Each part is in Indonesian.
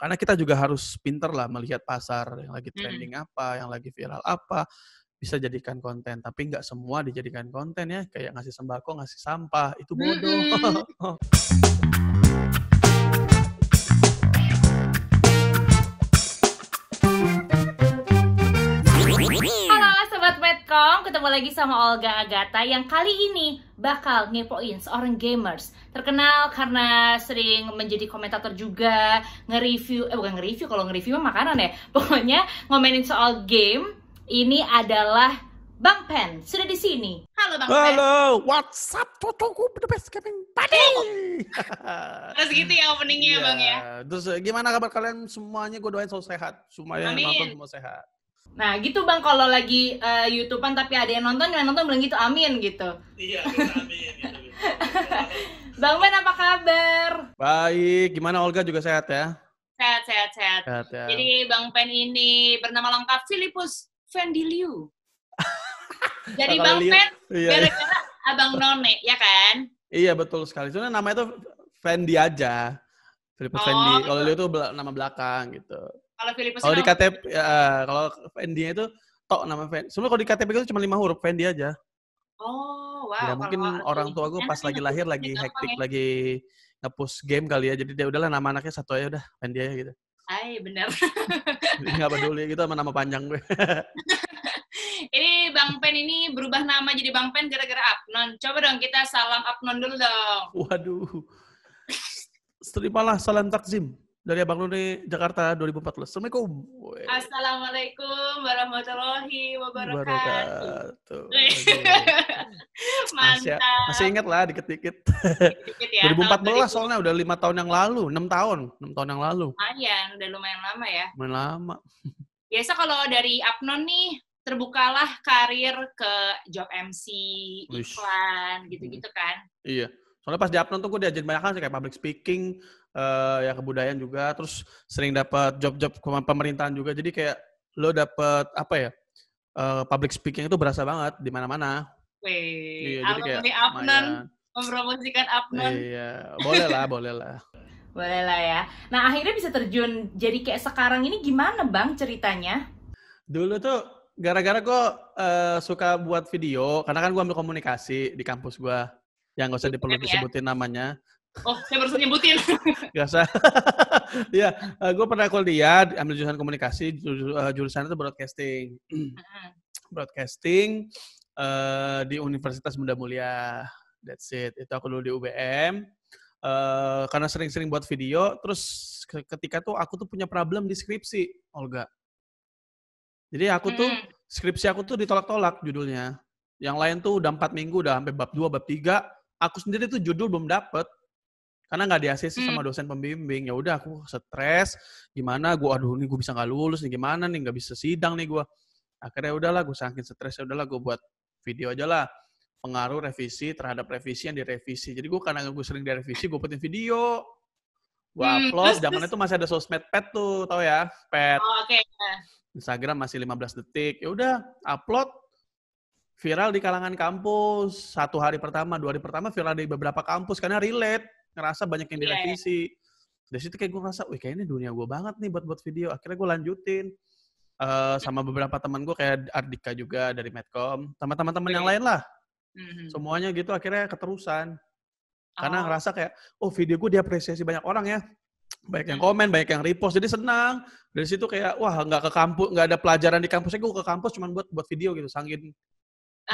karena kita juga harus pinter lah melihat pasar yang lagi hmm. trending hmm. apa, yang lagi viral apa, bisa jadikan konten. Tapi nggak semua dijadikan konten ya, kayak ngasih sembako, ngasih sampah, itu bodoh. Hmm. ketemu lagi sama Olga Agata yang kali ini bakal ngepoin seorang gamers terkenal karena sering menjadi komentator juga nge-review eh bukan nge-review kalau nge-review mah makanan ya pokoknya ngomenin soal game ini adalah Bang Pen sudah di sini. Halo Bang Pen. Halo, what's up Totoku the best gaming buddy. Terus gitu ya openingnya yeah. Bang ya. Terus eh, gimana kabar kalian semuanya? Gue doain selalu sehat. Semuanya nonton semua sehat. Nah gitu bang kalau lagi uh, YouTubean tapi ada yang nonton yang nonton bilang gitu amin gitu. Iya amin. Gitu, gitu. bang Ben apa kabar? Baik, gimana Olga juga sehat ya? Sehat, sehat, sehat. sehat ya. Jadi Bang Pen ini bernama lengkap Filipus Vendiliu. Jadi Bang Pen iya, iya, gara-gara iya. Abang None, ya kan? Iya betul sekali. Soalnya nama itu Fendi aja. Filipus oh, Fendi. Kalau Liu itu nama belakang gitu. Kalau Filipus Kalau di KTP ya kalau Fendi itu tok nama Fendi. Sebenarnya kalau di KTP itu cuma lima huruf Fendi aja. Oh, wow. Ya, mungkin orang tua gue pas lagi lahir gitu lagi hektik ya. lagi ngepush game kali ya. Jadi dia udahlah nama anaknya satu aja udah Fendi aja gitu. Hai, benar. Gak peduli gitu sama nama panjang gue. ini Bang Pen ini berubah nama jadi Bang Pen gara-gara non. Coba dong kita salam non dulu dong. Waduh. Terimalah salam takzim dari Abang Luni, Jakarta 2014. Assalamualaikum. Assalamualaikum warahmatullahi wabarakatuh. Mantap. Masih, masih ingat lah dikit-dikit. ya, 2014 soalnya udah lima tahun yang lalu, enam tahun, enam tahun yang lalu. Lumayan, udah lumayan lama ya. Lumayan lama. Biasa kalau dari Apnon nih, terbukalah karir ke job MC, iklan, gitu-gitu hmm. kan. Iya. Soalnya pas di Apnon tuh gue diajarin banyak hal sih, kayak public speaking, uh, ya kebudayaan juga terus sering dapat job-job pemerintahan juga jadi kayak lo dapat apa ya uh, public speaking itu berasa banget di mana-mana. Wih, iya, jadi kayak Abnan mempromosikan Abnan. Iya, boleh lah, boleh lah. boleh lah ya. Nah akhirnya bisa terjun jadi kayak sekarang ini gimana bang ceritanya? Dulu tuh gara-gara gue uh, suka buat video, karena kan gue ambil komunikasi di kampus gue, yang gak usah iya, diperlukan ya. disebutin namanya. Oh, saya baru nyebutin. Gak usah. ya, uh, gue pernah kuliah ambil jurusan komunikasi, eh, jurusan itu broadcasting. broadcasting uh, di Universitas Bunda Mulia. That's it. Itu aku dulu di UBM. Uh, eh, karena sering-sering buat video, terus ketika tuh aku tuh punya problem di skripsi, Olga. Jadi aku tuh skripsi aku tuh ditolak-tolak judulnya. Yang lain tuh udah empat minggu, udah sampai bab 2, bab 3. Aku sendiri tuh judul belum dapet karena nggak di hmm. sama dosen pembimbing ya udah aku stres gimana gue aduh ini gue bisa nggak lulus nih gimana nih nggak bisa sidang nih gue akhirnya udahlah gue saking stres ya udahlah gue buat video aja lah pengaruh revisi terhadap revisi yang direvisi jadi gue karena gue sering direvisi gue buatin video gue hmm, upload zaman itu masih ada sosmed pet tuh tau ya pet oh, okay. Iya. Instagram masih 15 detik ya udah upload viral di kalangan kampus satu hari pertama dua hari pertama viral di beberapa kampus karena relate ngerasa banyak yang iya. direvisi. Yeah, yeah. Dari situ kayak gue ngerasa, wih kayaknya dunia gue banget nih buat buat video. Akhirnya gue lanjutin uh, sama beberapa teman gue kayak Ardika juga dari Medcom, sama teman-teman yang iya. lain lah. Mm-hmm. Semuanya gitu akhirnya keterusan. Karena oh. ngerasa kayak, oh video gue diapresiasi banyak orang ya. Banyak yang hmm. komen, banyak yang repost, jadi senang. Dari situ kayak, wah nggak ke kampus, nggak ada pelajaran di kampusnya, gue ke kampus cuma buat buat video gitu, ah.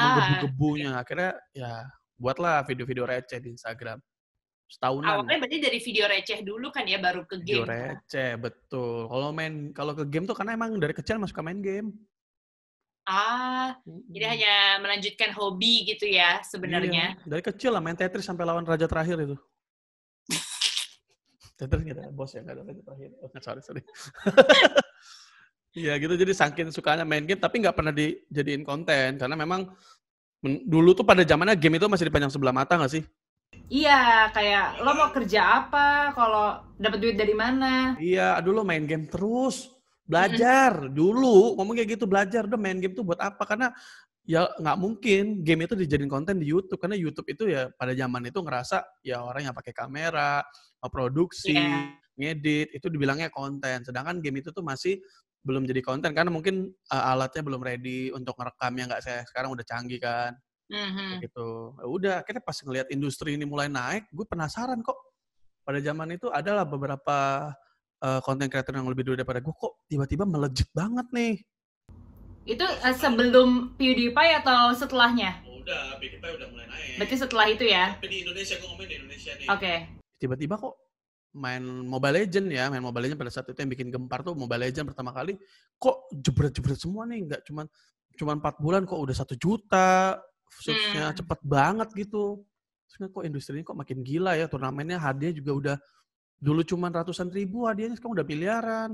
menggebu-gebunya. Akhirnya ya buatlah video-video receh di Instagram setahunan. Awalnya berarti dari video receh dulu kan ya baru ke game. Video receh, kan? betul. Kalau main kalau ke game tuh karena emang dari kecil masuk ke main game. Ah, hmm. jadi hanya melanjutkan hobi gitu ya sebenarnya. Iya. Dari kecil lah main Tetris sampai lawan raja terakhir itu. Tetris gitu ada bos ya, gak ada raja terakhir. Oh, sorry, sorry. Iya gitu, jadi saking sukanya main game tapi nggak pernah dijadiin konten karena memang dulu tuh pada zamannya game itu masih dipanjang sebelah mata nggak sih? Iya, kayak lo mau kerja apa? Kalau dapat duit dari mana? Iya, aduh lo main game terus. Belajar mm. dulu, ngomong kayak gitu belajar. Udah main game tuh buat apa? Karena ya nggak mungkin game itu dijadiin konten di YouTube karena YouTube itu ya pada zaman itu ngerasa ya orang yang pakai kamera, produksi, yeah. ngedit itu dibilangnya konten. Sedangkan game itu tuh masih belum jadi konten karena mungkin uh, alatnya belum ready untuk ngerekamnya nggak saya sekarang udah canggih kan. Mm-hmm. Gitu. Udah, akhirnya pas ngelihat industri ini mulai naik, gue penasaran kok. Pada zaman itu adalah beberapa konten eh, uh, kreator yang lebih dulu daripada gue kok tiba-tiba melejit banget nih. Itu uh, sebelum PewDiePie atau setelahnya? Udah, PewDiePie udah mulai naik. Berarti setelah itu ya? Tapi di Indonesia, gue ngomongin di Indonesia nih. Oke. Okay. Tiba-tiba kok main Mobile Legend ya, main Mobile Legend pada saat itu yang bikin gempar tuh Mobile Legend pertama kali kok jebret-jebret semua nih, nggak cuman cuman 4 bulan kok udah satu juta, khususnya hmm. cepet banget gitu. Terusnya kok industri ini kok makin gila ya turnamennya hadiah juga udah dulu cuma ratusan ribu hadiahnya sekarang udah miliaran.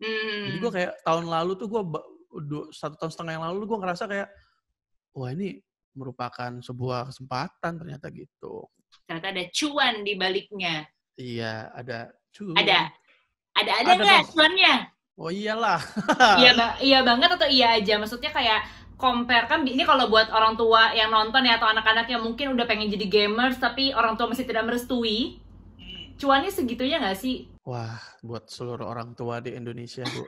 Hmm. Jadi gue kayak tahun lalu tuh gue satu tahun setengah yang lalu gue ngerasa kayak wah ini merupakan sebuah kesempatan ternyata gitu. Ternyata ada cuan di baliknya. Iya, ada cuan. Ada. Ada ada nggak cuannya? Oh iyalah. iya iya banget atau iya aja. Maksudnya kayak compare kan ini kalau buat orang tua yang nonton ya atau anak-anak yang mungkin udah pengen jadi gamers tapi orang tua masih tidak merestui. Cuannya segitunya nggak sih? Wah, buat seluruh orang tua di Indonesia, Bu.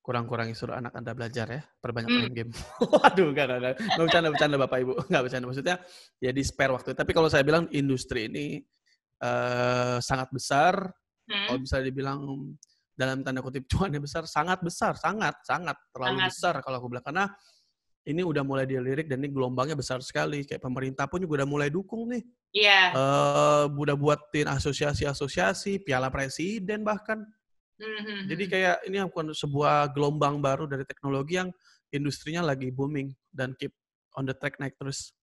kurang-kurangi suruh anak anda belajar ya perbanyak hmm. main game. Waduh, gak, gak, gak. bercanda, bercanda bapak ibu, nggak bercanda. Maksudnya ya di spare waktu. Tapi kalau saya bilang industri ini uh, sangat besar. Mm. Kalau bisa dibilang dalam tanda kutip cuannya besar sangat besar sangat sangat terlalu sangat. besar kalau aku bilang karena ini udah mulai dilirik dan ini gelombangnya besar sekali kayak pemerintah pun juga udah mulai dukung nih Iya. Yeah. Uh, udah buatin asosiasi-asosiasi piala presiden bahkan Mm-hmm. Jadi kayak ini bukan sebuah gelombang baru dari teknologi yang industrinya lagi booming dan keep on the track naik terus.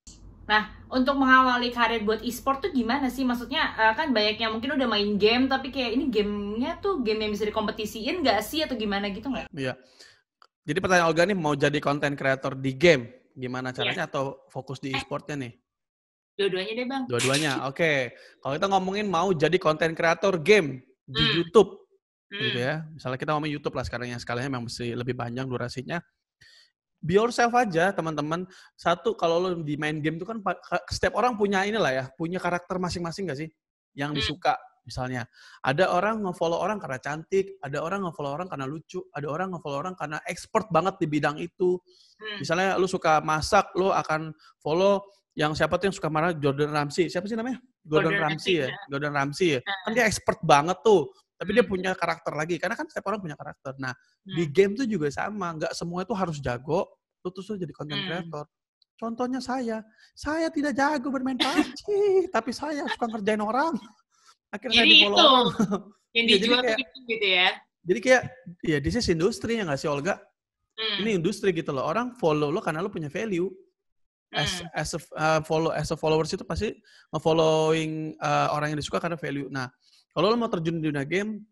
Nah, untuk mengawali karir buat e-sport tuh gimana sih? Maksudnya eh, kan banyak yang mungkin udah main game tapi kayak ini gamenya tuh game yang bisa dikompetisiin gak sih atau gimana gitu nggak? Iya. Jadi pertanyaan Olga nih mau jadi konten kreator di game gimana iya. caranya Ya. atau fokus di eh. e-sportnya nih? Dua-duanya deh bang. Dua-duanya, oke. Okay. Kalau kita ngomongin mau jadi konten kreator game di hmm. YouTube, hmm. gitu ya. Misalnya kita ngomongin YouTube lah sekarang yang skalanya memang lebih panjang durasinya be yourself aja teman-teman. Satu kalau lo di main game itu kan setiap orang punya inilah ya, punya karakter masing-masing gak sih? Yang hmm. disuka misalnya. Ada orang ngefollow orang karena cantik, ada orang ngefollow orang karena lucu, ada orang ngefollow orang karena expert banget di bidang itu. Hmm. Misalnya lo suka masak, lo akan follow yang siapa tuh yang suka marah Jordan Ramsey. Siapa sih namanya? Gordon, Gordon Ramsay ya. ya. Gordon Ramsay ya. Hmm. Kan dia expert banget tuh tapi dia hmm. punya karakter lagi karena kan setiap orang punya karakter nah hmm. di nah. game tuh juga sama nggak semua itu harus jago lu terus jadi content hmm. creator hmm. contohnya saya saya tidak jago bermain PUBG tapi saya suka ngerjain orang akhirnya jadi follow itu. yang ya, kayak, itu gitu ya jadi kayak ya this is industri ya nggak sih Olga hmm. ini industri gitu loh orang follow lo karena lo punya value as hmm. as a, uh, follow as a followers itu pasti following uh, orang yang disuka karena value nah kalau lo mau terjun di dunia game,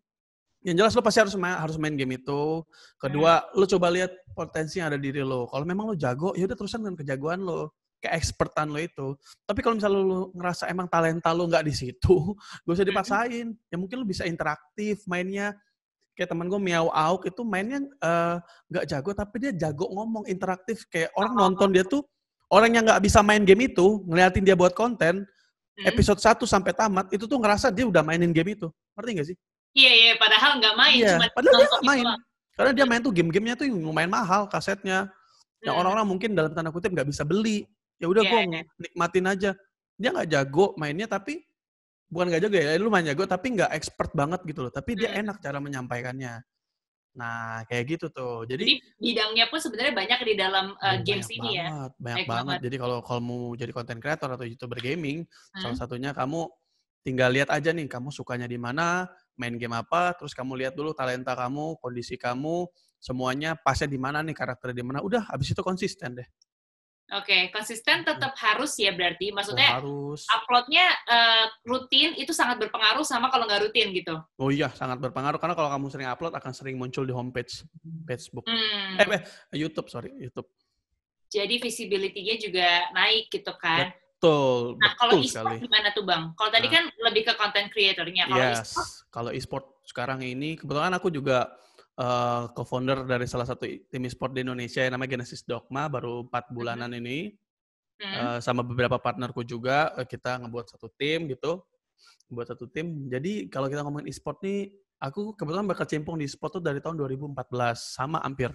yang jelas lo pasti harus main, harus main game itu. Kedua, hmm. lo coba lihat potensi yang ada di diri lo. Kalau memang lo jago, ya udah terusan dengan kejagoan lo, keexpertan lo itu. Tapi kalau misalnya lo ngerasa emang talenta lo nggak di situ, gak usah hmm. dipaksain. Ya mungkin lo bisa interaktif mainnya. Kayak teman gue Miau Auk itu mainnya eh, nggak uh, jago, tapi dia jago ngomong interaktif. Kayak orang oh. nonton dia tuh orang yang nggak bisa main game itu ngeliatin dia buat konten Hmm. episode 1 sampai tamat itu tuh ngerasa dia udah mainin game itu. Ngerti gak sih? Iya, iya, padahal nggak main, iya. cuma padahal dia gak main. Itu. Karena dia hmm. main tuh game-gamenya tuh yang main mahal kasetnya. Yang hmm. orang-orang mungkin dalam tanda kutip nggak bisa beli. Ya udah yeah, gue yeah. nikmatin aja. Dia nggak jago mainnya tapi bukan nggak jago ya, ya lu main jago tapi nggak expert banget gitu loh. Tapi dia hmm. enak cara menyampaikannya. Nah, kayak gitu tuh. Jadi, jadi bidangnya pun sebenarnya banyak di dalam uh, games ini ya. Banyak, banyak banget. banget. Jadi kalau kalau mau jadi content creator atau YouTuber gaming, hmm. salah satunya kamu tinggal lihat aja nih kamu sukanya di mana, main game apa, terus kamu lihat dulu talenta kamu, kondisi kamu, semuanya pasnya di mana nih, karakter di mana. Udah habis itu konsisten deh. Oke, okay. konsisten tetap harus ya berarti. Maksudnya harus. uploadnya uh, rutin itu sangat berpengaruh sama kalau nggak rutin gitu. Oh iya, sangat berpengaruh karena kalau kamu sering upload akan sering muncul di homepage Facebook. Hmm. Eh, eh, YouTube sorry, YouTube. Jadi visibility-nya juga naik gitu kan. Betul. Nah, kalau e-sport gimana tuh bang? Kalau tadi nah. kan lebih ke content creatornya. Kalau yes. e-sport? Kalau e-sport sekarang ini kebetulan aku juga uh, co-founder dari salah satu tim e-sport di Indonesia yang namanya Genesis Dogma baru empat mhm. bulanan mm -hmm. ini uh, sama beberapa partnerku juga uh, kita ngebuat satu tim gitu buat satu tim jadi kalau kita ngomongin e-sport nih aku kebetulan bakal cempung di e-sport tuh dari tahun 2014 sama hampir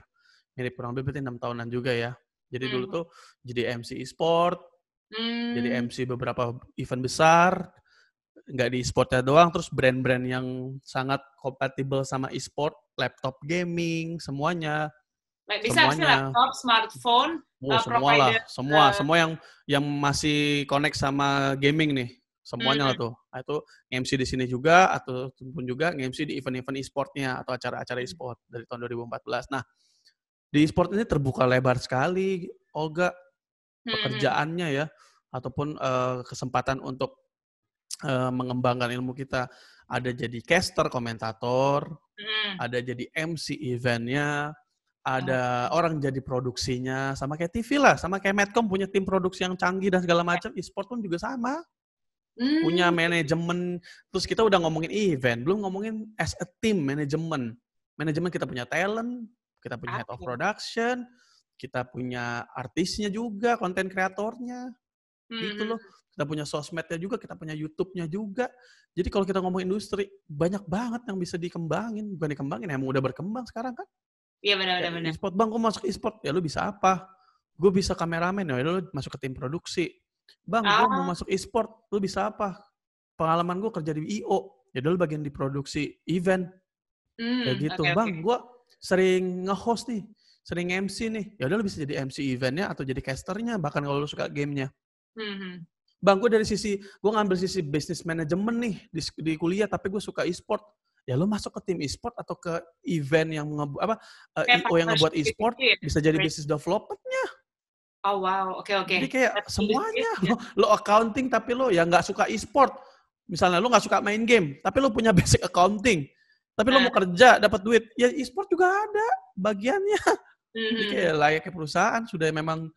ini kurang lebih berarti enam tahunan juga ya jadi mm. dulu mhm. tuh jadi MC e-sport mm. jadi MC hmm. beberapa event besar nggak di e-sportnya doang, terus brand-brand yang sangat kompatibel sama e-sport, laptop gaming, semuanya. like, nah, Bisa semuanya. laptop, smartphone, oh, uh, semua lah, semua, uh, semua yang yang masih connect sama gaming nih, semuanya hmm. lah tuh. Nah, itu MC di sini juga, atau pun juga MC di event-event e-sportnya atau acara-acara e-sport dari tahun 2014. Nah, di e-sport ini terbuka lebar sekali, Olga, pekerjaannya ya, ataupun uh, kesempatan untuk Eh, mengembangkan ilmu kita ada jadi caster komentator hmm. ada jadi MC eventnya ada oh. orang jadi produksinya sama kayak TV lah sama kayak Medcom punya tim produksi yang canggih dan segala ya. macam e-sport pun juga sama hmm. punya manajemen terus kita udah ngomongin event belum ngomongin as a team manajemen manajemen kita punya talent kita punya head of production kita punya artisnya juga konten kreatornya gitu -hmm. gitu loh kita punya sosmednya juga, kita punya YouTube-nya juga. Jadi kalau kita ngomong industri, banyak banget yang bisa dikembangin. Bukan dikembangin, ya, emang udah berkembang sekarang kan? Iya benar-benar. Ya, e-sport, bang, gue masuk e-sport. Ya lu bisa apa? Gue bisa kameramen, ya lu masuk ke tim produksi. Bang, ah. gue mau masuk e-sport, lu bisa apa? Pengalaman gue kerja di IO, ya lu bagian di produksi event. Mm, Kayak gitu. Okay, Bang, okay. gue sering nge-host nih, sering MC nih. Ya udah lu bisa jadi MC eventnya atau jadi casternya, bahkan kalau lu suka gamenya. Hmm. hmm. Bang, gue dari sisi, gue ngambil sisi bisnis manajemen nih di, di kuliah, tapi gue suka e-sport. Ya lo masuk ke tim e-sport atau ke event yang nge, apa uh, yang ngebuat gitu e-sport ya? bisa jadi bisnis developernya. Oh wow, oke okay, oke. Okay. Jadi kayak That's semuanya lo, lo accounting tapi lo ya nggak suka e-sport. Misalnya lo nggak suka main game, tapi lo punya basic accounting. Tapi lo nah. mau kerja dapat duit, ya e-sport juga ada bagiannya. Mm-hmm. Jadi kayak layaknya perusahaan sudah memang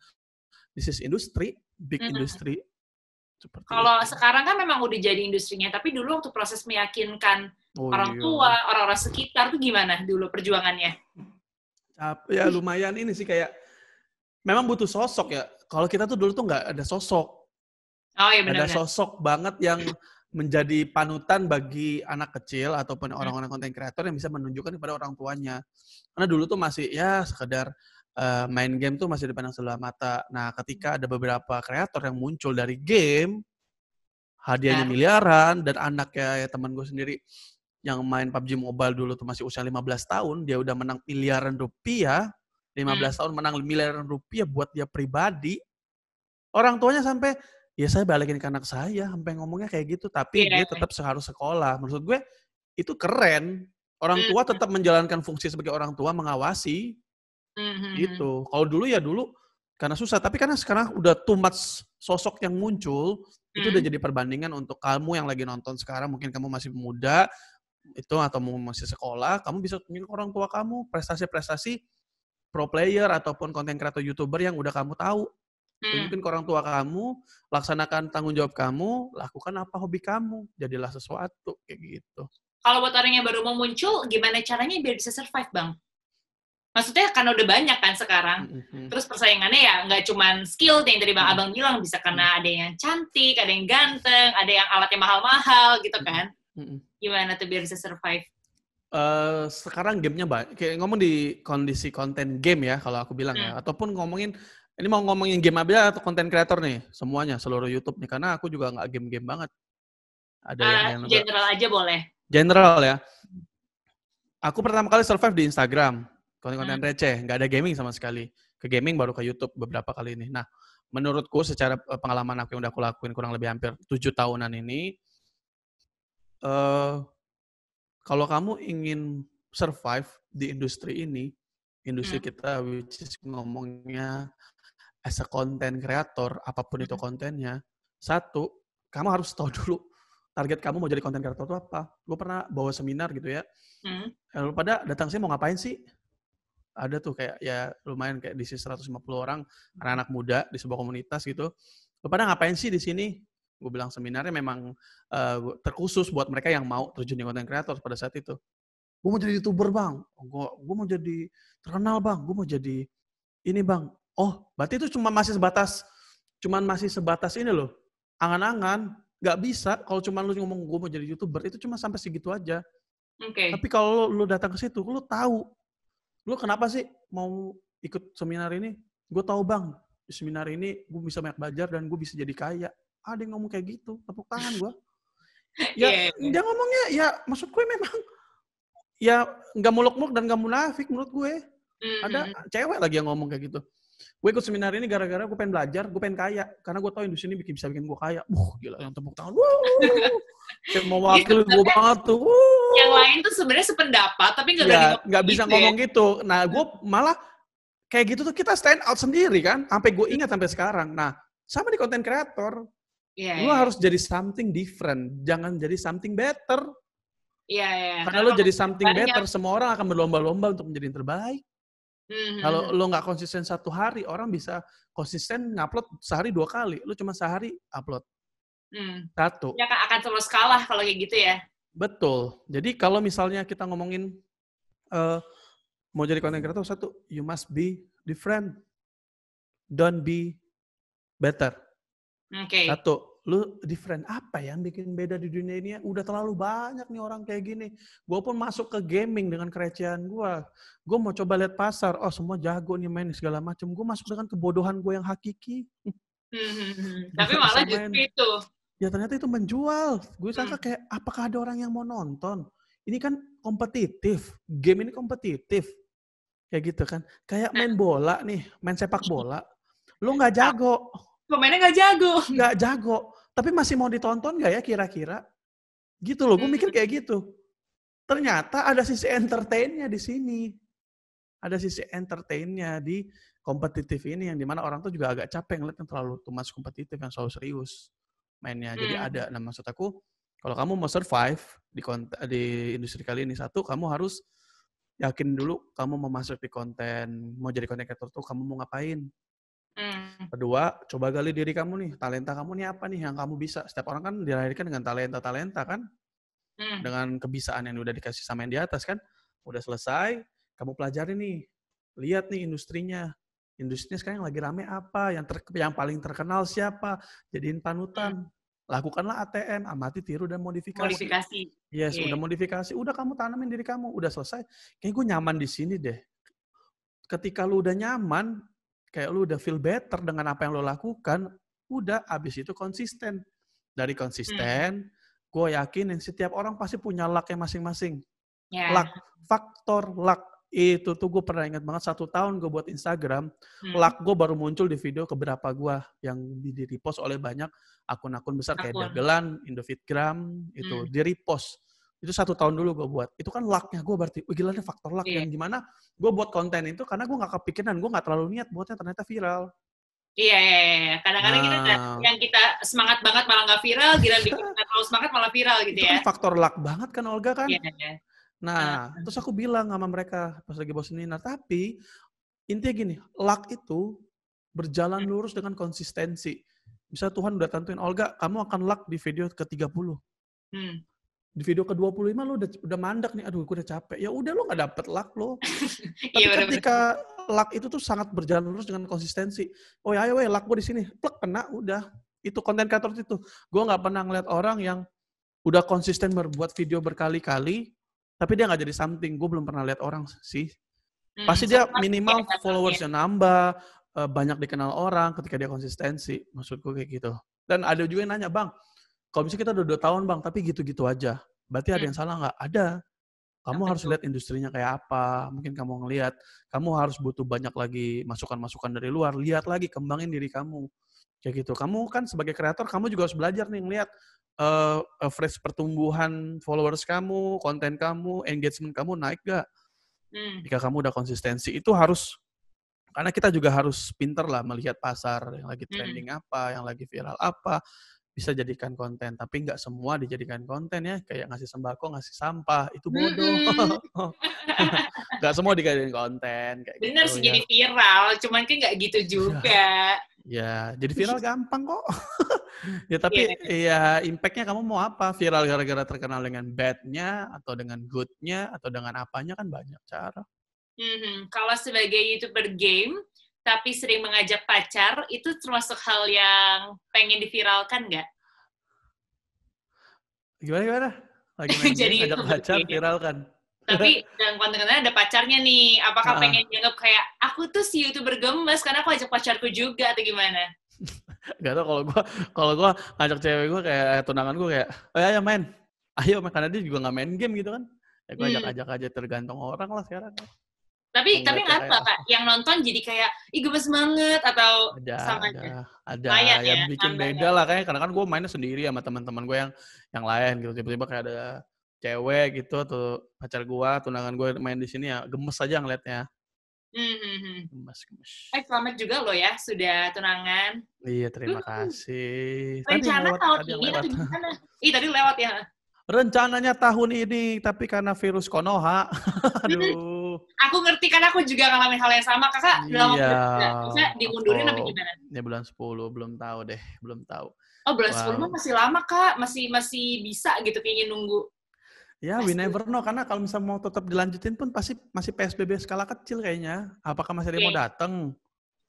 bisnis industri big mm-hmm. industry seperti Kalau sekarang kan memang udah jadi industrinya, tapi dulu waktu proses meyakinkan oh, orang iya. tua, orang-orang sekitar tuh gimana dulu perjuangannya? Ya lumayan ini sih kayak memang butuh sosok ya. Kalau kita tuh dulu tuh nggak ada sosok. Oh iya Ada sosok banget yang menjadi panutan bagi anak kecil ataupun hmm. orang-orang konten -orang kreator yang bisa menunjukkan kepada orang tuanya. Karena dulu tuh masih ya sekedar uh, main game tuh masih dipandang sebelah mata. Nah, ketika hmm. ada beberapa kreator yang muncul dari game, hadiahnya nah. miliaran, dan anaknya ya teman gue sendiri yang main PUBG Mobile dulu tuh masih usia 15 tahun, dia udah menang miliaran rupiah, 15 hmm. tahun menang miliaran rupiah buat dia pribadi. Orang tuanya sampai ya saya balikin ke anak saya sampai ngomongnya kayak gitu tapi yeah. dia iya. tetap harus sekolah menurut gue itu keren orang hmm. tua tetap menjalankan fungsi sebagai orang tua mengawasi hmm Gitu. Mhm. Kalau dulu ya dulu karena susah, tapi karena sekarang udah tumat sosok yang muncul, mm itu udah mhm. jadi perbandingan untuk kamu yang lagi nonton sekarang, mungkin kamu masih muda itu atau masih sekolah, kamu bisa tunjukin orang tua kamu prestasi-prestasi pro player ataupun konten kreator YouTuber yang udah kamu tahu. mungkin Tunjukin ke mhm. orang tua kamu, laksanakan tanggung jawab kamu, lakukan apa hobi kamu, jadilah sesuatu kayak gitu. Kalau buat orang yang baru mau muncul, gimana caranya biar bisa survive, Bang? maksudnya karena udah banyak kan sekarang terus persaingannya ya nggak cuman skill yang tadi bang abang bilang bisa karena ada yang cantik ada yang ganteng ada yang alatnya mahal-mahal gitu kan gimana tuh biar bisa survive Uh, sekarang gamenya banyak kayak ngomong di kondisi konten game ya kalau aku bilang ya. hmm. ya ataupun ngomongin ini mau ngomongin game aja atau konten kreator nih semuanya seluruh YouTube nih karena aku juga nggak game-game banget ada uh, yang general juga. aja boleh general ya hmm. aku pertama kali survive di Instagram konten-konten hmm. receh, nggak ada gaming sama sekali. Ke gaming baru ke YouTube beberapa kali ini. Nah, menurutku secara eh, pengalaman aku yang udah aku lakuin kurang lebih hampir tujuh tahunan ini, uh, kalau kamu ingin survive di industri ini, industri hmm. kita which is ngomongnya as a content creator, apapun itu hmm. kontennya, satu, kamu harus tahu dulu target kamu mau jadi content creator itu apa. Gue pernah bawa seminar gitu ya. Hmm. Lalu pada datang sih mau ngapain sih? ada tuh kayak ya lumayan kayak di sini 150 orang hmm. anak-anak muda di sebuah komunitas gitu. Lu pada ngapain sih di sini? Gue bilang seminarnya memang uh, terkhusus buat mereka yang mau terjun di konten kreator pada saat itu. Gue mau jadi youtuber bang, gue gue mau jadi terkenal bang, gue mau jadi ini bang. Oh, berarti itu cuma masih sebatas, cuma masih sebatas ini loh, angan-angan. nggak bisa kalau cuma lu ngomong gue mau jadi youtuber itu cuma sampai segitu aja. Oke. Okay. Tapi kalau lu, lu datang ke situ, lu tahu lu kenapa sih mau ikut seminar ini? Gue tahu bang, di seminar ini gue bisa banyak belajar dan gue bisa jadi kaya. Ada yang ngomong kayak gitu, tepuk tangan gue. Ya, yeah. Iya, iya. dia ngomongnya, ya maksud gue memang ya nggak muluk-muluk dan nggak munafik menurut gue. Mm-hmm. Ada hmm, hmm. cewek lagi yang ngomong kayak gitu. Gue ikut seminar ini gara-gara gue pengen belajar, gue pengen kaya. Karena gue tau industri ini bikin bisa bikin gue kaya. Uh, gila yang tepuk tangan. Wuh, kayak mau iya. wakil gue banget tuh. Wuh. Yang lain tuh sebenarnya sependapat, tapi gak, ya, gak bisa gitu ya. ngomong gitu. Nah, gue hmm. malah kayak gitu tuh kita stand out sendiri kan. Sampai gue ingat sampai sekarang. Nah, sama di konten kreator. Yeah, lu yeah. harus jadi something different. Jangan jadi something better. Iya, yeah, iya. Yeah. Karena, Karena lo jadi something banyak. better, semua orang akan berlomba-lomba untuk menjadi yang terbaik. Hmm, hmm Kalau hmm. lo nggak konsisten satu hari, orang bisa konsisten ngupload sehari dua kali. Lo cuma sehari upload. Mm. Satu. Ya akan terus kalah kalau kayak gitu ya. Betul. Jadi kalau misalnya kita ngomongin uh, mau jadi konten kreator satu, you must be different. Don't be better. Oke. Okay. Satu lu different apa yang bikin beda di dunia ini? Ya? Udah terlalu banyak nih orang kayak gini. Gue pun masuk ke gaming dengan kerecehan gue. Gue mau coba lihat pasar. Oh semua jago nih main segala macam. Gue masuk dengan kebodohan gue yang hakiki. Hmm, hmm, hmm. tapi malah justru itu. Ya ternyata itu menjual. Gue hmm. sangka kayak apakah ada orang yang mau nonton? Ini kan kompetitif. Game ini kompetitif. Kayak gitu kan. Kayak main bola nih, main sepak bola. Lu nggak jago. Pemainnya nggak jago. Nggak jago tapi masih mau ditonton nggak ya kira-kira? Gitu loh, gue mikir hmm. kayak gitu. Ternyata ada sisi entertainnya di sini. Ada sisi entertainnya di kompetitif ini yang dimana orang tuh juga agak capek ngeliat yang terlalu tumas kompetitif yang selalu serius mainnya. Hmm. Jadi ada, nah maksud aku kalau kamu mau survive di di industri kali ini satu kamu harus yakin dulu kamu mau masuk di konten, mau jadi konten tuh kamu mau ngapain, Mm. Kedua, coba gali diri kamu nih, talenta kamu nih apa nih yang kamu bisa. Setiap orang kan dilahirkan dengan talenta-talenta kan. Mm. Dengan kebisaan yang udah dikasih sama yang di atas kan. Udah selesai, kamu pelajari nih. Lihat nih industrinya. Industrinya sekarang yang lagi rame apa, yang ter, yang paling terkenal siapa, jadiin panutan. Mm. Lakukanlah ATN, amati, tiru, dan modifikasi. Modifikasi. Yes, okay. udah modifikasi. Udah kamu tanamin diri kamu, udah selesai. Kayaknya gue nyaman di sini deh. Ketika lu udah nyaman, kayak lu udah feel better dengan apa yang lu lakukan, udah abis itu konsisten. Dari konsisten, hmm. gue yang setiap orang pasti punya luck yang masing-masing. Yeah. Luck, faktor luck. Itu tuh gue pernah ingat banget, satu tahun gue buat Instagram, hmm. luck gue baru muncul di video keberapa gue yang di-repost oleh banyak akun-akun besar, Akun. kayak Dagelan, Indofitgram, itu, hmm. di-repost itu satu tahun dulu gue buat itu kan lucknya gue berarti oh, gila nih faktor luck yeah. yang gimana gue buat konten itu karena gue nggak kepikiran gue nggak terlalu niat buatnya ternyata viral Iya, iya, iya. iya. Kadang-kadang nah. kita yang kita semangat banget malah nggak viral, gila bikin terlalu semangat malah viral gitu itu kan ya. Kan faktor luck banget kan Olga kan? Iya. iya. Nah, uh. terus aku bilang sama mereka pas lagi ini nah tapi intinya gini, luck itu berjalan hmm. lurus dengan konsistensi. Bisa Tuhan udah tentuin, Olga, kamu akan luck di video ke-30. Hmm di video ke-25 lo udah udah mandek nih aduh gue udah capek ya udah lo gak dapet luck lo iya, tapi iya, ketika luck itu tuh sangat berjalan lurus dengan konsistensi oh ya ayo weh luck gue di sini plek kena udah itu konten kreator itu gue gak pernah ngeliat orang yang udah konsisten berbuat video berkali-kali tapi dia gak jadi something gue belum pernah lihat orang sih hmm, pasti dia minimal followers followersnya nambah eh, banyak dikenal orang ketika dia konsistensi maksud gue kayak gitu dan ada juga yang nanya bang kalau misalnya kita udah dua tahun bang tapi gitu-gitu aja berarti ada hmm. yang salah nggak ada kamu harus itu? lihat industrinya kayak apa mungkin kamu ngelihat kamu harus butuh banyak lagi masukan-masukan dari luar lihat lagi kembangin diri kamu kayak gitu kamu kan sebagai kreator kamu juga harus belajar nih ngelihat uh, fresh pertumbuhan followers kamu konten kamu engagement kamu naik nggak? hmm. jika kamu udah konsistensi itu harus karena kita juga harus pinter lah melihat pasar yang lagi hmm. trending hmm. apa yang lagi viral apa bisa jadikan konten tapi nggak semua dijadikan konten ya kayak ngasih sembako ngasih sampah itu hmm. bodoh nggak semua dijadikan konten kayak bener gitu, sih ya. jadi viral cuman kan nggak gitu iya. juga ya, ya jadi viral gampang kok ya tapi yeah. ya iya, impactnya kamu mau apa viral gara-gara terkenal dengan badnya atau dengan goodnya atau dengan apanya kan banyak cara mm -hmm. kalau sebagai youtuber game tapi sering mengajak pacar itu termasuk hal yang pengen diviralkan nggak? Gimana gimana? Lagi main Jadi ajak pacar okay. viralkan. Tapi dalam konten-kontennya ada pacarnya nih. Apakah uh -uh. pengen dianggap kayak aku tuh si youtuber gemes karena aku ajak pacarku juga atau gimana? Gak tau kalau gue kalau gue ngajak cewek gue kayak eh, tunangan gue kayak, oh ya, ya main, ayo main karena dia juga nggak main game gitu kan. Ya gue hmm. ajak-ajak aja tergantung orang lah sekarang. Tapi Enggak, iya, tapi apa kak? Yang nonton jadi kayak ih gemes banget atau ada, sama ada, aja? Ada Layan, yang ya, bikin beda ya. lah kayak karena kan gue mainnya sendiri sama teman-teman gue yang yang lain gitu tiba-tiba kayak ada cewek gitu atau pacar gue tunangan gue main di sini ya gemes aja ngeliatnya. Mm-hmm. Gemes gemes. Eh selamat juga lo ya sudah tunangan. Iya terima hmm. kasih. Rencana tahun ini atau gimana? Ih tadi lewat ya. Rencananya tahun ini tapi karena virus Konoha. Hmm. Aduh. Aku ngerti kan aku juga ngalamin hal yang sama. Kakak iya. dalam ya. diundurin apa oh, gimana? Ya bulan 10 belum tahu deh, belum tahu. Oh, bulan wow. 10 masih lama, Kak. Masih masih bisa gitu kayaknya nunggu. Ya, pasti. we never know karena kalau misalnya mau tetap dilanjutin pun pasti masih PSBB skala kecil kayaknya. Apakah masih ada okay. mau datang?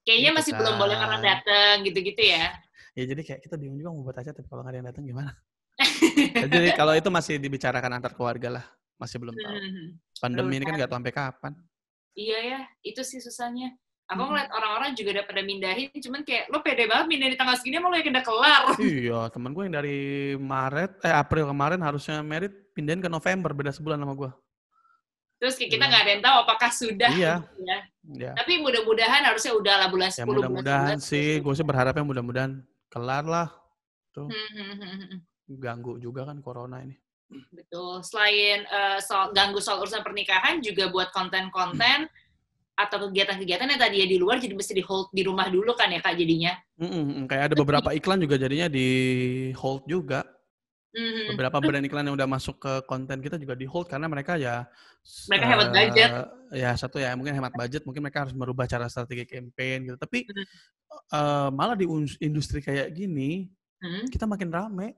Kayaknya gitu masih kan. belum boleh orang datang gitu-gitu ya. Ya jadi kayak kita bingung juga mau buat aja tapi kalau nggak ada yang datang gimana? jadi kalau itu masih dibicarakan antar keluarga lah, masih belum tahu. Hmm. Pandemi ini kan nggak sampai kapan. Iya ya, itu sih susahnya. Aku hmm. ngeliat orang-orang juga udah pada mindahin, cuman kayak lo pede banget mindahin di tanggal segini, emang lo yang udah kelar. Iya, temen gue yang dari Maret, eh April kemarin harusnya merit pindahin ke November, beda sebulan sama gue. Terus kita iya. nggak ada yang tahu apakah sudah. Iya. Gitu ya. Iya. Tapi mudah-mudahan harusnya udah lah bulan ya, 10. mudah-mudahan sih, gitu. gue sih berharapnya mudah-mudahan kelar lah. Tuh. Hmm, hmm, hmm, Ganggu juga kan corona ini. Betul. Selain uh, soal ganggu soal urusan pernikahan juga buat konten-konten hmm. atau kegiatan-kegiatan yang tadi ya di luar jadi mesti di hold di rumah dulu kan ya Kak jadinya. Mm kayak ada beberapa iklan juga jadinya di hold juga. hmm Beberapa brand iklan yang udah masuk ke konten kita juga di hold karena mereka ya mereka uh, hemat eh, budget. Ya satu ya mungkin hemat budget, mungkin mereka harus merubah cara strategi campaign gitu. Tapi hmm uh, malah di industri kayak gini hmm kita makin rame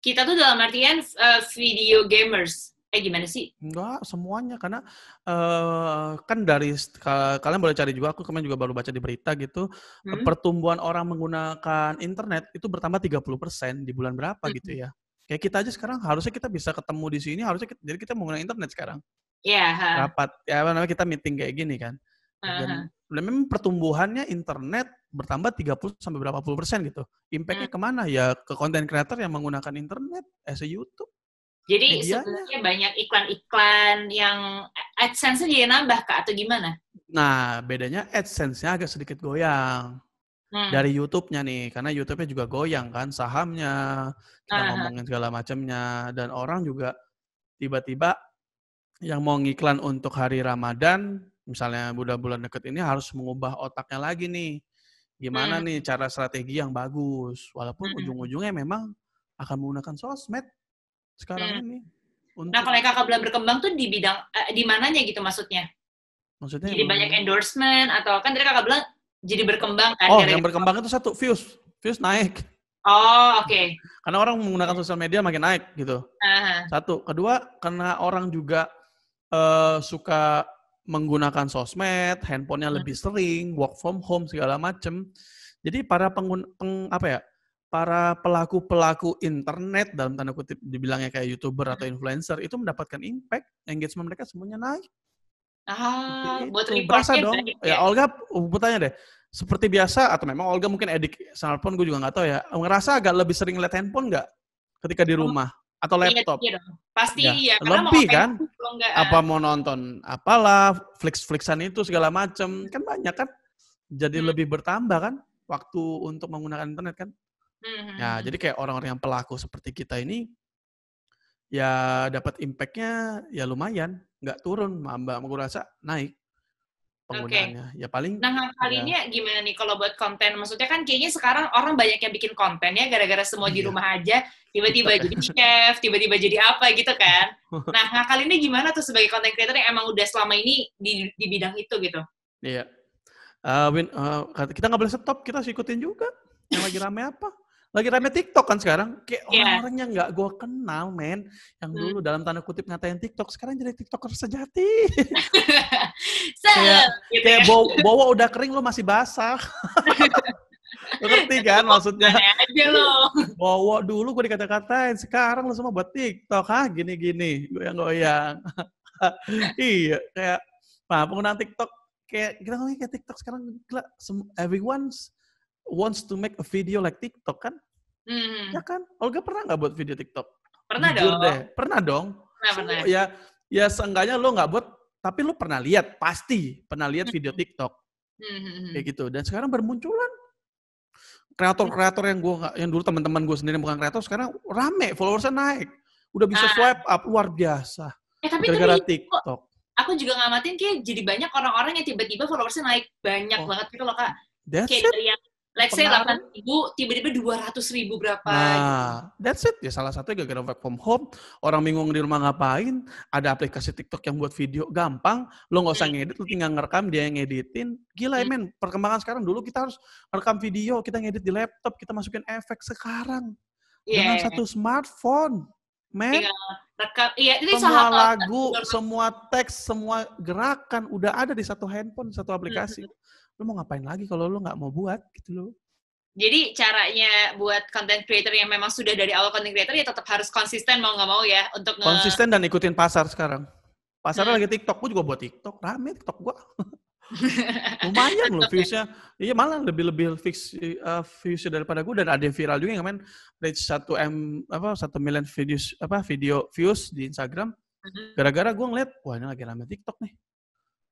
kita tuh dalam artian uh, video gamers eh gimana sih? Enggak, semuanya karena uh, kan dari kalian boleh cari juga aku kemarin juga baru baca di berita gitu hmm? pertumbuhan orang menggunakan internet itu bertambah 30% di bulan berapa hmm. gitu ya. Kayak kita aja sekarang harusnya kita bisa ketemu di sini, harusnya kita, jadi kita menggunakan internet sekarang. Iya, yeah, huh. Rapat ya namanya kita meeting kayak gini kan. uh -huh memang pertumbuhannya internet bertambah 30 sampai berapa puluh persen gitu. Impactnya hmm. kemana ya ke konten creator yang menggunakan internet as a YouTube. Jadi Medianya. sebenarnya banyak iklan-iklan yang AdSense jadi nambah kak atau gimana? Nah bedanya AdSense-nya agak sedikit goyang hmm. dari YouTube-nya nih, karena YouTube-nya juga goyang kan sahamnya, kita uh-huh. ngomongin segala macamnya, dan orang juga tiba-tiba yang mau ngiklan untuk hari Ramadan misalnya bulan-bulan deket ini harus mengubah otaknya lagi nih. Gimana hmm. nih cara strategi yang bagus. Walaupun hmm. ujung-ujungnya memang akan menggunakan sosmed sekarang hmm. ini. Nah, untuk... Nah, kalau yang kakak bilang berkembang tuh di bidang, eh, di mananya gitu maksudnya? Maksudnya? Jadi banyak endorsement atau kan tadi kakak bilang jadi berkembang kan? Oh, yang berkembang itu satu views, views naik. Oh, oke. Okay. Karena orang menggunakan sosial media makin naik gitu. Uh -huh. Satu, kedua karena orang juga uh, suka menggunakan sosmed, handphonenya iya. lebih sering, work from home segala macem. Jadi para pengguna, peng, apa ya, para pelaku pelaku internet dalam tanda kutip dibilangnya kayak youtuber atau influencer itu mendapatkan impact, engagement mereka semuanya naik. Ah, buat berasa ya, dong. Ya, ya Olga, bertanya uh, tanya deh, seperti biasa atau memang Olga mungkin edik smartphone gue juga nggak tahu ya, ngerasa agak lebih sering lihat handphone nggak ketika di oh. rumah? Oh atau iya, laptop? Iya, iya Pasti ya. iya. Karena Lebih mau kan? Enggak, apa mau nonton apalah, flix-flixan itu segala macam, Kan banyak kan? Jadi hmm. lebih bertambah kan? Waktu untuk menggunakan internet kan? Hmm. Ya, hmm, jadi hmm. kayak orang-orang yang pelaku seperti kita ini, ya dapat impactnya ya lumayan. Nggak turun, mbak. aku rasa naik penggunaannya. Okay. Ya paling Nah, ngakalinnya ya. gimana nih kalau buat konten? Maksudnya kan kayaknya sekarang orang banyak yang bikin konten ya gara-gara semua di iya. rumah aja, tiba-tiba jadi chef, tiba-tiba jadi apa gitu kan. Nah, ini gimana tuh sebagai konten creator yang emang udah selama ini di di bidang itu gitu? Iya. Uh, win, uh, kita nggak boleh stop, kita harus ikutin juga. Yang lagi rame apa? lagi rame TikTok kan sekarang. Kayak yeah. orang-orang yang gak gue kenal, men. Yang hmm. dulu hmm. dalam tanda kutip ngatain TikTok, sekarang jadi TikToker sejati. so, kayak gitu ya. kayak ya. bawa, udah kering, lo masih basah. lo ngerti kan maksudnya? aja lo. Bawa dulu gue dikata-katain, sekarang lo semua buat TikTok. Hah, gini-gini. Goyang-goyang. iya, kayak... Nah, penggunaan TikTok kayak kita ngomongin kayak TikTok sekarang gila, everyone's wants to make a video like TikTok kan? Hmm. Ya kan? Olga pernah nggak buat video TikTok? Pernah Jujur dong. Deh. Pernah dong. Pernah, pernah. ya, ya seenggaknya lo nggak buat, tapi lo pernah lihat, pasti pernah lihat hmm. video TikTok. Hmm, hmm, hmm. Kayak gitu. Dan sekarang bermunculan kreator-kreator yang gue yang dulu teman-teman gue sendiri bukan kreator sekarang rame followersnya naik udah bisa nah. swipe up luar biasa ya, tapi gara-gara TikTok aku juga ngamatin kayak jadi banyak orang-orang yang tiba-tiba followersnya naik banyak oh. banget gitu loh kak That's kayak it. dari yang Like say 8 ribu, tiba-tiba 200 ribu berapa. Nah, gitu. that's it. Ya salah satu gara-gara work from home, orang bingung di rumah ngapain, ada aplikasi TikTok yang buat video, gampang. Lo nggak usah hmm. ngedit, lo tinggal ngerekam, dia yang ngeditin. Gila ya hmm. men, perkembangan sekarang dulu kita harus rekam video, kita ngedit di laptop, kita masukin efek sekarang. Yeah. Dengan iya. satu smartphone. Men, iya, rekam. Iya, ini semua lagu, semua teks, semua gerakan udah ada di satu handphone, satu hmm, hmm, aplikasi. Hmm lu mau ngapain lagi kalau lu nggak mau buat gitu lo jadi caranya buat content creator yang memang sudah dari awal content creator ya tetap harus konsisten mau nggak mau ya untuk konsisten dan ikutin pasar sekarang pasar hmm. lagi TikTok gue juga buat TikTok rame TikTok gue lumayan loh ya. viewsnya iya malah lebih lebih fix uh, viewsnya daripada gue dan ada yang viral juga yang main reach satu m apa satu million views apa video views di Instagram hmm. gara-gara gue ngeliat wah ini lagi rame TikTok nih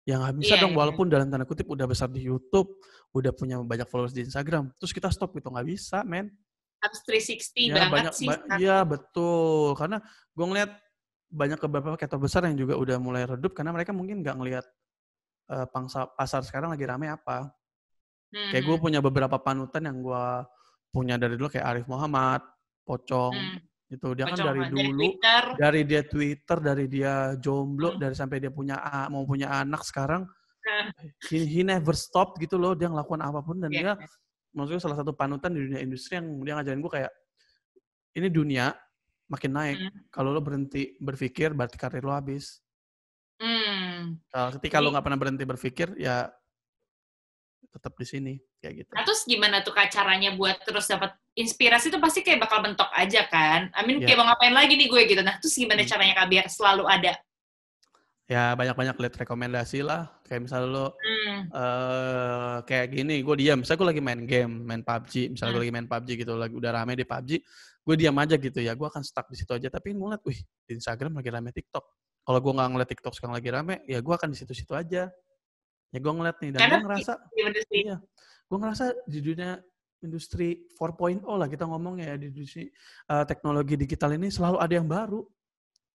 yang nggak bisa yeah, dong yeah. walaupun dalam tanda kutip udah besar di YouTube, udah punya banyak followers di Instagram, terus kita stop gitu nggak bisa, men. Harus 360 ya, banget banyak, sih. Iya betul, karena gue ngeliat banyak beberapa kreator besar yang juga udah mulai redup karena mereka mungkin nggak ngelihat uh, eh, pangsa pasar sekarang lagi rame apa. Hmm. Kayak gue punya beberapa panutan yang gue punya dari dulu kayak Arif Muhammad, Pocong, hmm itu dia kan dari dulu Twitter. dari dia Twitter dari dia jomblo hmm. dari sampai dia punya mau punya anak sekarang he, he never stop gitu loh dia ngelakuin apapun dan yeah. dia iya. maksudnya salah satu panutan di dunia industri yang dia ngajarin gue kayak ini dunia makin naik hmm. kalau lo berhenti berpikir berarti karir lo habis hmm. Nah, ketika lo nggak pernah berhenti berpikir ya tetap di sini kayak gitu. Nah, terus gimana tuh caranya buat terus dapat inspirasi tuh pasti kayak bakal bentok aja kan? I Amin mean, yeah. kayak mau ngapain lagi nih gue gitu. Nah terus gimana hmm. caranya kak biar selalu ada? Ya banyak-banyak lihat rekomendasi lah. Kayak misalnya lo hmm. uh, kayak gini, gue diam. Misalnya gue lagi main game, main PUBG. Misalnya hmm. gue lagi main PUBG gitu, lagi udah rame di PUBG, gue diam aja gitu ya. Gue akan stuck di situ aja. Tapi ngeliat, wih di Instagram lagi rame TikTok. Kalau gue nggak ngeliat TikTok sekarang lagi rame, ya gue akan di situ-situ aja Ya gue ngeliat nih, dan gue ngerasa, iya, iya gue ngerasa di dunia industri 4.0 lah kita ngomong ya di industri uh, teknologi digital ini selalu ada yang baru.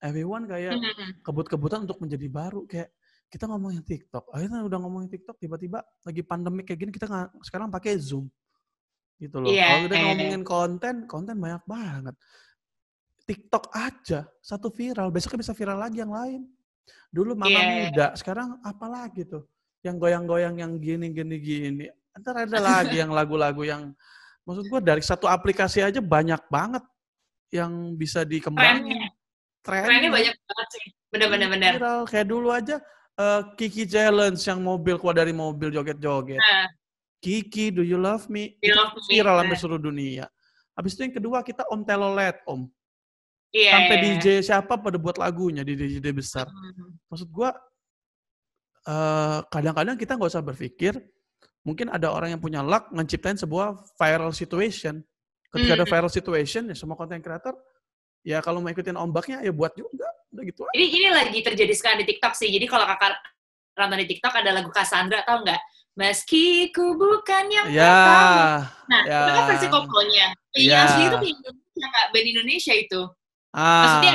Everyone kayak hmm, hmm, hmm. kebut-kebutan untuk menjadi baru kayak kita ngomongin TikTok. Akhirnya udah ngomongin TikTok tiba-tiba lagi pandemi kayak gini kita gak, sekarang pakai Zoom. Gitu loh. Yeah, Kalau udah iya, iya. ngomongin konten, konten banyak banget. TikTok aja satu viral, besoknya bisa viral lagi yang lain. Dulu mama yeah. muda, sekarang apalah gitu. tuh? yang goyang-goyang yang gini gini gini ntar ada lagi yang lagu-lagu yang maksud gue dari satu aplikasi aja banyak banget yang bisa dikembangin trennya, trennya banyak banget sih bener-bener bener kayak dulu aja uh, Kiki Challenge yang mobil keluar dari mobil joget-joget Uh. Kiki, do you love me? You love me. Viral sampai nah. seluruh dunia. Habis itu yang kedua kita Om Telolet, Om. Yeah, Sampai iya, iya. DJ siapa pada buat lagunya di DJ, besar. Hmm. Maksud gua Eh, kadang-kadang uh, kita nggak usah berpikir mungkin ada orang yang punya luck menciptain sebuah viral situation. Ketika hmm. ada viral situation, ya semua konten creator ya kalau mau ikutin ombaknya ya buat juga udah gitu. Ini ini lagi terjadi sekarang di TikTok sih. Jadi kalau kakak nonton di TikTok ada lagu Cassandra tau nggak? Meski ku bukan yang ya, pertama. Nah, ya, itu kan versi komponya. Yang asli itu band Indonesia, Kak. Band Indonesia itu. Ah. Maksudnya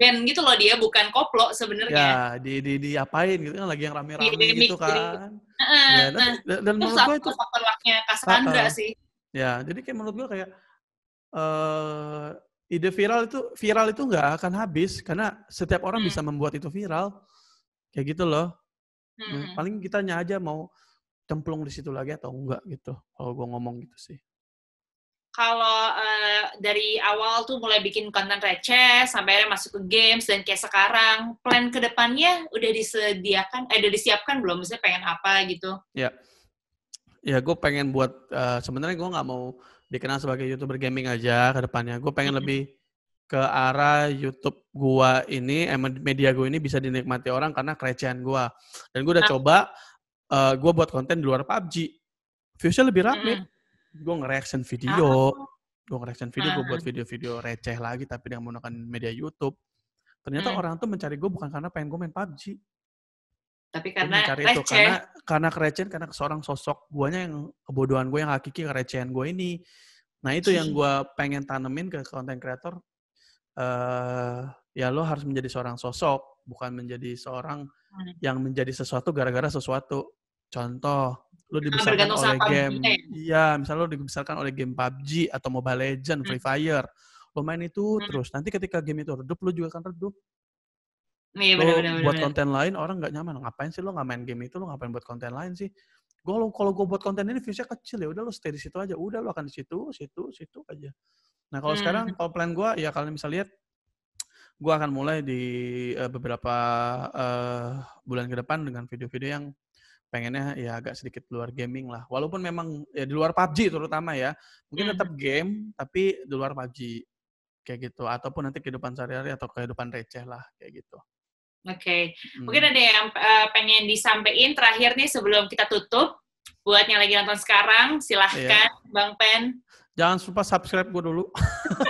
band gitu loh dia bukan koplo sebenarnya. Ya, di di diapain gitu kan lagi yang rame-rame iya, gitu kan. Jadi, ya, dan, nah, dan, menurut gue itu faktor lucknya Cassandra uh, sih. Ya, jadi kayak menurut gue kayak uh, ide viral itu viral itu nggak akan habis karena setiap orang hmm. bisa membuat itu viral. Kayak gitu loh. Hmm. Paling kitanya aja mau cemplung di situ lagi atau enggak gitu. Kalau gue ngomong gitu sih kalau uh, dari awal tuh mulai bikin konten receh sampai akhirnya masuk ke games dan kayak sekarang plan ke depannya udah disediakan eh udah disiapkan belum misalnya pengen apa gitu ya ya gue pengen buat uh, sebenarnya gue nggak mau dikenal sebagai youtuber gaming aja ke depannya. gue pengen -hmm. lebih ke arah YouTube gua ini, eh, media gue ini bisa dinikmati orang karena kerecehan gua. Dan gue udah nah. coba, uh, gua buat konten di luar PUBG. Viewsnya lebih rame. Hmm gue nge-reaction video. Ah. Gue nge-reaction video, gue buat ah. video-video receh lagi tapi dengan menggunakan media YouTube. Ternyata hmm. orang tuh mencari gue bukan karena pengen gue main PUBG. Tapi karena mencari receh. Itu, karena, karena kerecehan, karena seorang sosok guanya yang kebodohan gue yang hakiki kerecehan gue ini. Nah itu yang gue pengen tanemin ke konten kreator. Uh, eh, ya lo harus menjadi seorang sosok, bukan menjadi seorang hmm. yang menjadi sesuatu gara-gara sesuatu. Contoh, lo dibesarkan nah, oleh game iya misalnya lo dibesarkan oleh game PUBG atau Mobile Legend, Free hmm. Fire lo main itu hmm. terus nanti ketika game itu redup lo juga akan redup Iya, lo bener, bener, buat bener. konten lain orang nggak nyaman ngapain sih lo nggak main game itu lo ngapain buat konten lain sih gue kalau gue buat konten ini viewsnya kecil ya udah lo stay di situ aja udah lo akan di situ situ situ aja nah kalau hmm. sekarang kalau plan gue ya kalian bisa lihat gue akan mulai di uh, beberapa uh, bulan ke depan dengan video-video yang pengennya ya agak sedikit luar gaming lah. Walaupun memang ya di luar PUBG terutama ya. Mungkin hmm. tetap game tapi di luar PUBG kayak gitu ataupun nanti kehidupan sehari-hari atau kehidupan receh lah kayak gitu. Oke. Okay. Hmm. Mungkin ada yang uh, pengen disampaikan terakhir nih sebelum kita tutup buat yang lagi nonton sekarang iya. silahkan yeah. Bang Pen. Jangan lupa subscribe gue dulu.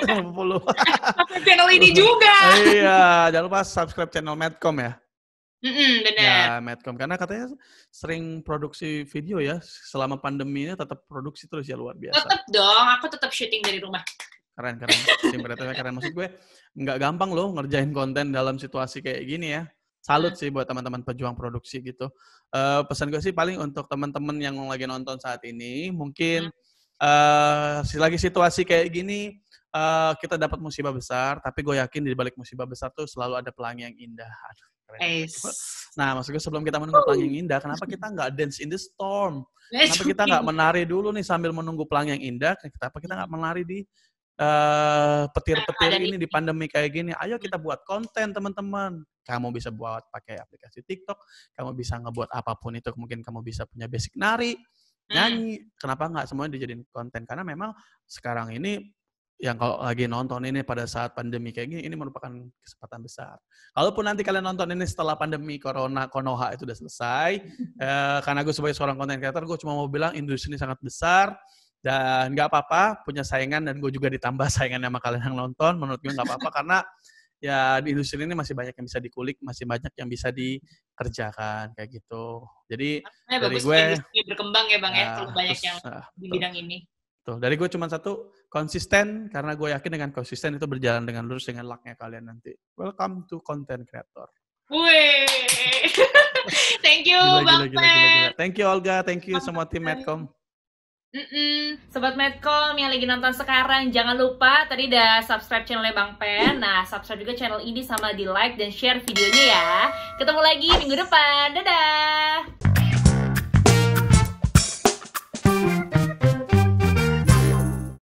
Subscribe channel ini juga. iya, jangan lupa subscribe channel Medcom ya mm hmm benar. Ya, Medcom karena katanya sering produksi video ya selama pandemi ini tetap produksi terus ya luar biasa. Tetap dong, aku tetap syuting dari rumah. Keren keren, tim keren maksud gue nggak gampang loh ngerjain konten dalam situasi kayak gini ya. Salut mm. sih buat teman-teman pejuang produksi gitu. Uh, pesan gue sih paling untuk teman-teman yang lagi nonton saat ini mungkin uh, lagi situasi kayak gini uh, kita dapat musibah besar, tapi gue yakin di balik musibah besar tuh selalu ada pelangi yang indah. Nah, maksudnya sebelum kita menunggu pelangi yang indah, kenapa kita nggak dance in the storm? Kenapa kita nggak menari dulu nih sambil menunggu pelangi yang indah? Kenapa kita nggak menari di eh, petir-petir uh, ini di pandemi kayak gini? Ayo kita buat konten teman-teman. Kamu bisa buat pakai aplikasi TikTok, kamu bisa ngebuat apapun itu. Mungkin kamu bisa punya basic nari, hmm. nyanyi. Kenapa nggak semuanya dijadiin konten? Karena memang sekarang ini yang kalau lagi nonton ini pada saat pandemi kayak gini, ini merupakan kesempatan besar. Kalaupun nanti kalian nonton ini setelah pandemi Corona Konoha itu udah selesai, eh, karena gue sebagai seorang content creator, gue cuma mau bilang industri ini sangat besar, dan gak apa-apa punya saingan, dan gue juga ditambah saingan sama kalian yang nonton, menurut gue gak apa-apa, karena ya di industri ini masih banyak yang bisa dikulik, masih banyak yang bisa dikerjakan kayak gitu. Jadi nah, dari bagus gue berkembang ya bang ya, ya nah, terlalu banyak terus, yang ah, di bidang ini. Tuh, dari gue cuma satu, konsisten karena gue yakin dengan konsisten itu berjalan dengan lurus dengan lucknya kalian nanti. Welcome to content creator. Wih, thank you gila, Bang gila, gila, gila, gila. Thank you Olga, thank you Bang semua tim Medcom. Mm-mm. Sobat Medcom yang lagi nonton sekarang, jangan lupa tadi udah subscribe channelnya Bang Pen. Nah, subscribe juga channel ini sama di like dan share videonya ya. Ketemu lagi minggu depan. Dadah!